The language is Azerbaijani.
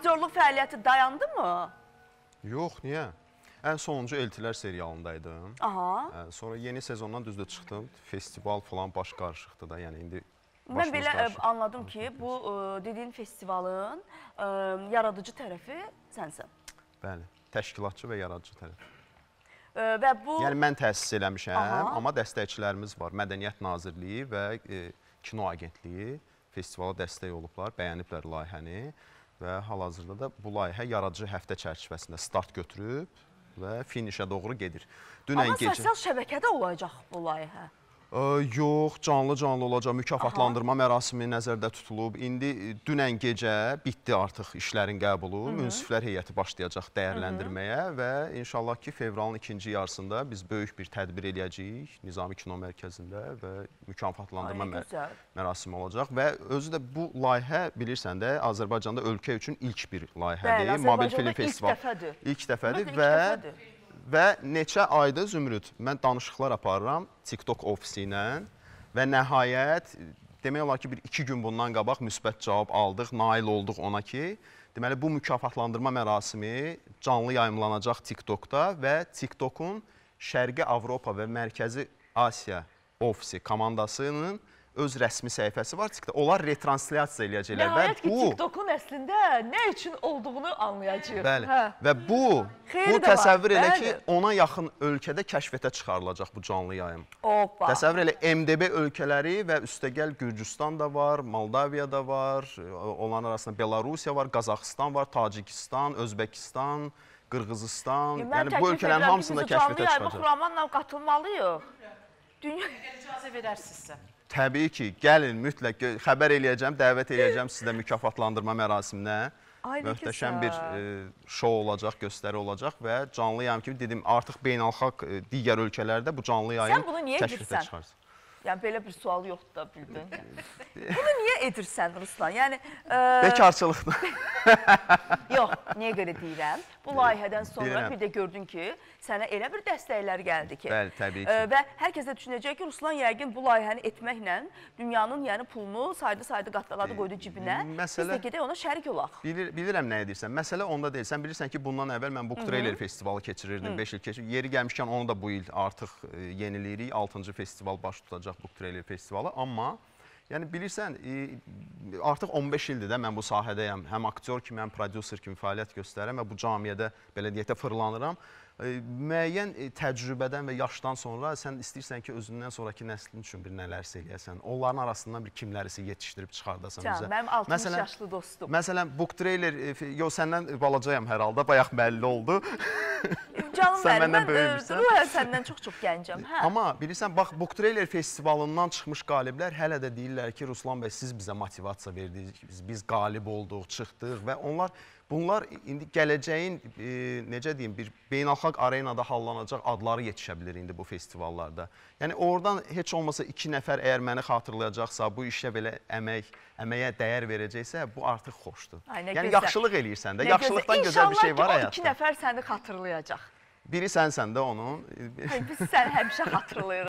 aktyorluq fəaliyyəti dayandı mı? Yox, niyə? Ən sonuncu Eltilər serialındaydım. Aha. Sonra yeni sezondan düzdür çıxdım. Festival falan baş qarışıqdı da, yəni indi Mən belə qarışıq. anladım ki, bu ə, dediyin festivalın ə, yaradıcı tərəfi sənsən. Bəli, təşkilatçı və yaradıcı tərəfi. Və bu... Yəni, mən təsis eləmişəm, Aha. amma dəstəkçilərimiz var. Mədəniyyət Nazirliyi və ə, Kino Agentliyi festivala dəstək olublar, bəyəniblər layihəni və hal-hazırda da bu layihə yaradıcı həftə çərçivəsində start götürüb və finişə doğru gedir. Dünən Amma gecə... sosial şəbəkədə olacaq bu layihə. Yox, canlı-canlı olacaq. Mükafatlandırma Aha. mərasimi nəzərdə tutulub. İndi e, dünən gecə bitdi artıq işlərin qəbulu. Hı -hı. Münsiflər heyəti başlayacaq dəyərləndirməyə Hı -hı. və inşallah ki, fevralın ikinci yarısında biz böyük bir tədbir eləyəcəyik Nizami Kino Mərkəzində və mükafatlandırma Ay, mər güzel. mərasimi olacaq. Və özü də bu layihə, bilirsən də, Azərbaycanda ölkə üçün ilk bir layihədir. Bəli, Mobil Film Festival. ilk dəfədir. İlk dəfədir Bəli, və... İlk dəfədir və neçə ayda Zümrüd mən danışıqlar aparıram TikTok ofisi ilə və nəhayət demək olar ki, bir iki gün bundan qabaq müsbət cavab aldıq, nail olduq ona ki, deməli bu mükafatlandırma mərasimi canlı yayımlanacaq TikTokda və TikTokun Şərqi Avropa və Mərkəzi Asiya ofisi komandasının öz rəsmi səhifəsi var TikTok. Onlar retranslyasiya eləyəcəklər. Nəhayət ki, TikTokun əslində nə üçün olduğunu anlayacağıq. Bəli. Hə. Və bu, Xeyir bu təsəvvür elə ki, ona yaxın ölkədə kəşfətə çıxarılacaq bu canlı yayım. Opa. Təsəvvür elə MDB ölkələri və üstəgəl Gürcüstan da var, Moldaviya da var, onların arasında Belarusiya var, Qazaxıstan var, Tacikistan, Özbəkistan, Qırğızistan. Mən yəni bu ölkələrin hamısında kəşfətə çıxacaq. Canlı yayıma xuramanla qatılmalıyıq. Dünya icazə verərsinizsə təbii ki, gəlin mütləq xəbər eləyəcəm, dəvət eləyəcəm sizi də mükafatlandırma mərasiminə. Ay, Möhtəşəm bir e, şou olacaq, göstəri olacaq və canlı yayım kimi dedim, artıq beynəlxalq e, digər ölkələrdə bu canlı yayım təşrifdə çıxarız. Sən bunu niyə girsən? Yəni belə bir sual yoxdur da bildin. Bunu niyə edirsən Ruslan? Yəni e... bekarçılıqdır. Yox, niyə görə deyirəm? Bu layihədən sonra deyirəm. bir də gördün ki, sənə elə bir dəstəklər gəldi ki. Bəli, təbii e, ki. E, və hər kəs də düşünəcək ki, Ruslan yəqin bu layihəni etməklə dünyanın yəni pulunu saydı-saydı qatdaladı, qoydu cibinə. Məsələ... Biz də gedək ona şərik olaq. Bilir, bilirəm nə edirsən. Məsələ onda deyil. Sən bilirsən ki, bundan əvvəl mən Book Trailer festivalı keçirirdim 5 il keçir. Yeri gəlmişkən onu da bu il artıq e, yeniləyirik. 6-cı festival baş tutacaq olacaq bu trailer festivalı, amma Yəni bilirsən, e, artıq 15 ildir də mən bu sahədəyəm. Həm aktyor kimi, həm prodüser kimi fəaliyyət göstərirəm və bu cəmiyyədə belə deyək də fırlanıram. E, müəyyən e, təcrübədən və yaşdan sonra sən istəyirsən ki, özündən sonrakı nəslin üçün bir nələrsə eləyəsən. Onların arasından bir kimlərisə yetişdirib çıxardasan Can, bizə. Mənim 60 məsələn, yaşlı dostum. Məsələn, book trailer, yox səndən balacayam hər halda, bayaq bəlli oldu. canım Sən mənim, məndən böyümüsən. E, Ruhən səndən çox-çox gəncəm. Hə. Amma bilirsən, bax, Booktrailer festivalından çıxmış qaliblər hələ də deyirlər ki, Ruslan bəy, siz bizə motivasiya verdiniz, biz qalib olduq, çıxdıq və onlar Bunlar indi gələcəyin e, necə deyim bir beynəlxalq arenada hallanacaq adları yetişə bilər indi bu festivallarda. Yəni oradan heç olmasa 2 nəfər əgər məni xatırlayacaqsa, bu işə belə əmək, əməyə dəyər verəcəksə, bu artıq xoşdur. Ay, yəni gözəl. yaxşılıq eləyirsən də, nə yaxşılıqdan gözəl, gözəl bir şey var həyatda. İnşallah ki, o 2 nəfər səni xatırlayacaq. Biri sənsən də onun. Biz səni həmişə xatırlayırıq.